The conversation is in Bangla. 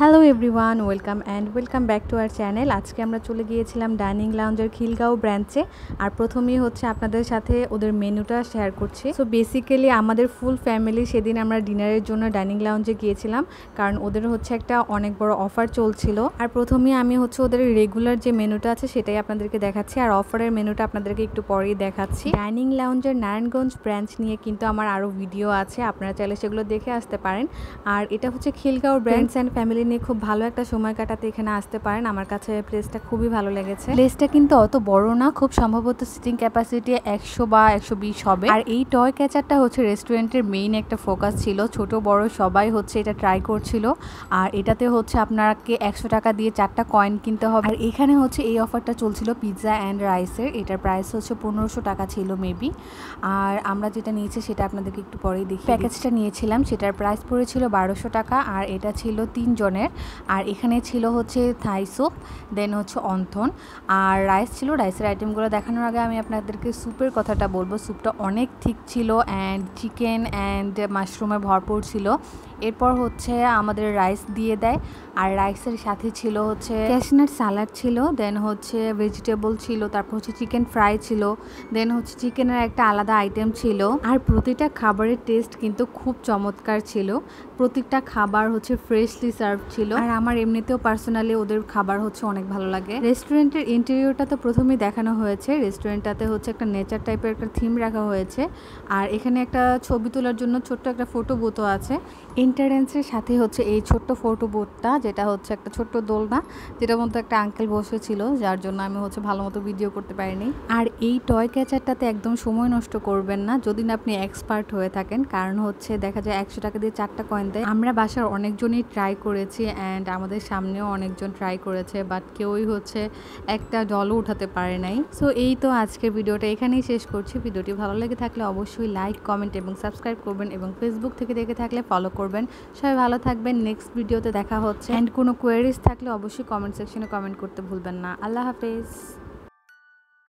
hello everyone welcome and welcome back to our channel আজকে আমরা চলে গিয়েছিলাম ডাইনিং লাউঞ্জের খিলগাঁও ব্রাঞ্চে আর প্রথমেই হচ্ছে আপনাদের সাথে ওদের মেনুটা শেয়ার করছি সো বেসিক্যালি আমাদের ফুল ফ্যামিলি সেদিন আমরা ডিনারের জন্য ডাইনিং লাউঞ্জে গিয়েছিলাম কারণ ওদের হচ্ছে একটা অনেক বড় অফার চলছিল আর প্রথমেই আমি হচ্ছে ওদের রেগুলার যে মেনুটা আছে সেটাই আপনাদেরকে দেখাচ্ছি আর অফারের মেনুটা আপনাদেরকে একটু পরেই দেখাচ্ছি ডাইনিং লাউঞ্জের নারায়ণগঞ্জ ব্রাঞ্চ নিয়ে কিন্তু আমার আরও ভিডিও আছে আপনারা চাইলে সেগুলো দেখে আসতে পারেন আর এটা হচ্ছে খিলগাঁও ব্রাঞ্চ অ্যান্ড ফ্যামিলি নিয়ে খুব ভালো একটা সময় কাটাতে এখানে আসতে পারেন আমার কাছে প্লেসটা খুবই ভালো লেগেছে প্লেসটা কিন্তু অত বড় না খুব সম্ভবত সিটিং ক্যাপাসিটি একশো বা একশো বিশ হবে আর এই টয় ক্যাচারটা হচ্ছে রেস্টুরেন্টের মেইন একটা ফোকাস ছিল ছোট বড় সবাই হচ্ছে এটা ট্রাই করছিল আর এটাতে হচ্ছে আপনাকে একশো টাকা দিয়ে চারটা কয়েন কিনতে হবে আর এখানে হচ্ছে এই অফারটা চলছিল পিৎজা অ্যান্ড রাইসের এটার প্রাইস হচ্ছে পনেরোশো টাকা ছিল মেবি আর আমরা যেটা নিয়েছি সেটা আপনাদেরকে একটু পরেই দেখি প্যাকেজটা নিয়েছিলাম সেটার প্রাইস পড়েছিল বারোশো টাকা আর এটা ছিল তিনজনের ধরনের আর এখানে ছিল হচ্ছে থাই স্যুপ দেন হচ্ছে অন্থন আর রাইস ছিল রাইসের আইটেমগুলো দেখানোর আগে আমি আপনাদেরকে স্যুপের কথাটা বলবো স্যুপটা অনেক ঠিক ছিল অ্যান্ড চিকেন অ্যান্ড মাশরুমে ভরপুর ছিল এরপর হচ্ছে আমাদের রাইস দিয়ে দেয় আর রাইসের সাথে ছিল হচ্ছে ক্যাশনাট সালাড ছিল দেন হচ্ছে ভেজিটেবল ছিল তারপর হচ্ছে চিকেন ফ্রাই ছিল দেন হচ্ছে চিকেনের একটা আলাদা আইটেম ছিল আর প্রতিটা খাবারের টেস্ট কিন্তু খুব চমৎকার ছিল প্রত্যেকটা খাবার হচ্ছে ফ্রেশলি সার্ভ ছিল আর আমার এমনিতেও পার্সোনালি ওদের খাবার হচ্ছে অনেক ভালো লাগে রেস্টুরেন্টের ইন্টেরিয়রটা তো প্রথমেই দেখানো হয়েছে রেস্টুরেন্টটাতে হচ্ছে একটা নেচার টাইপের একটা থিম রাখা হয়েছে আর এখানে একটা ছবি তোলার জন্য ছোট্ট একটা ফটো বুথও আছে ইন্টারেন্সের সাথে হচ্ছে এই ছোট্ট ফটো বোর্ডটা যেটা হচ্ছে একটা ছোট্ট দোলনা যেটার মধ্যে একটা আঙ্কেল বসেছিল যার জন্য আমি হচ্ছে ভালো মতো ভিডিও করতে পারিনি আর এই টয় ক্যাচারটাতে একদম সময় নষ্ট করবেন না যদি না আপনি এক্সপার্ট হয়ে থাকেন কারণ হচ্ছে দেখা যায় একশো টাকা দিয়ে চারটা কয়েন দেয় আমরা বাসার অনেকজনই ট্রাই করেছি অ্যান্ড আমাদের সামনেও অনেকজন ট্রাই করেছে বাট কেউই হচ্ছে একটা ডলও উঠাতে পারে নাই সো এই তো আজকের ভিডিওটা এখানেই শেষ করছি ভিডিওটি ভালো লেগে থাকলে অবশ্যই লাইক কমেন্ট এবং সাবস্ক্রাইব করবেন এবং ফেসবুক থেকে দেখে থাকলে ফলো করবেন করবেন সবাই ভালো থাকবেন নেক্সট ভিডিওতে দেখা হচ্ছে অ্যান্ড কোনো কোয়েরিজ থাকলে অবশ্যই কমেন্ট সেকশনে কমেন্ট করতে ভুলবেন না আল্লাহ হাফেজ